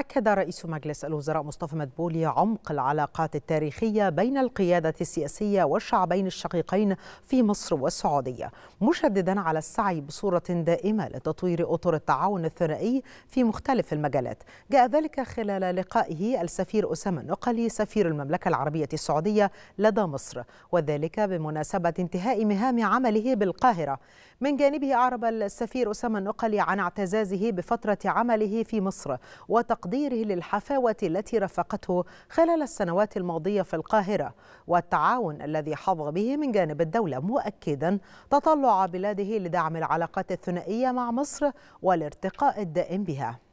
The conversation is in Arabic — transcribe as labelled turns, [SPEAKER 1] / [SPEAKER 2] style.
[SPEAKER 1] أكد رئيس مجلس الوزراء مصطفى مدبولي عمق العلاقات التاريخية بين القيادة السياسية والشعبين الشقيقين في مصر والسعودية مشددا على السعي بصورة دائمة لتطوير أطر التعاون الثنائي في مختلف المجالات جاء ذلك خلال لقائه السفير أسامة النقلي سفير المملكة العربية السعودية لدى مصر وذلك بمناسبة انتهاء مهام عمله بالقاهرة من جانبه أعرب السفير أسامة النقلي عن اعتزازه بفترة عمله في مصر وتقديم تقديره للحفاوة التي رافقته خلال السنوات الماضية في القاهرة والتعاون الذي حظى به من جانب الدولة مؤكدا تطلع بلاده لدعم العلاقات الثنائية مع مصر والارتقاء الدائم بها